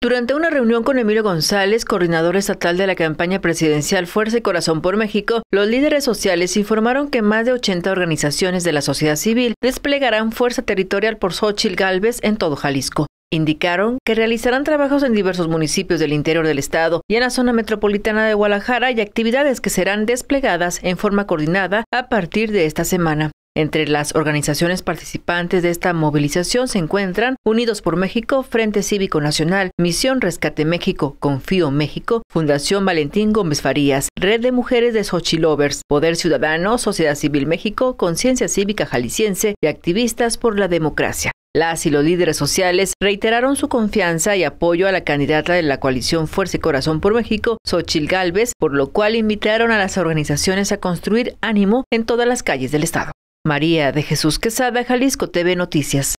Durante una reunión con Emilio González, coordinador estatal de la campaña presidencial Fuerza y Corazón por México, los líderes sociales informaron que más de 80 organizaciones de la sociedad civil desplegarán fuerza territorial por Xochitl Galvez en todo Jalisco. Indicaron que realizarán trabajos en diversos municipios del interior del estado y en la zona metropolitana de Guadalajara y actividades que serán desplegadas en forma coordinada a partir de esta semana. Entre las organizaciones participantes de esta movilización se encuentran Unidos por México, Frente Cívico Nacional, Misión Rescate México, Confío México, Fundación Valentín Gómez Farías, Red de Mujeres de Xochilovers, Poder Ciudadano, Sociedad Civil México, Conciencia Cívica Jalisciense y Activistas por la Democracia. Las y los líderes sociales reiteraron su confianza y apoyo a la candidata de la coalición Fuerza y Corazón por México, Xochil Gálvez, por lo cual invitaron a las organizaciones a construir ánimo en todas las calles del Estado. María de Jesús Quesada, Jalisco TV Noticias.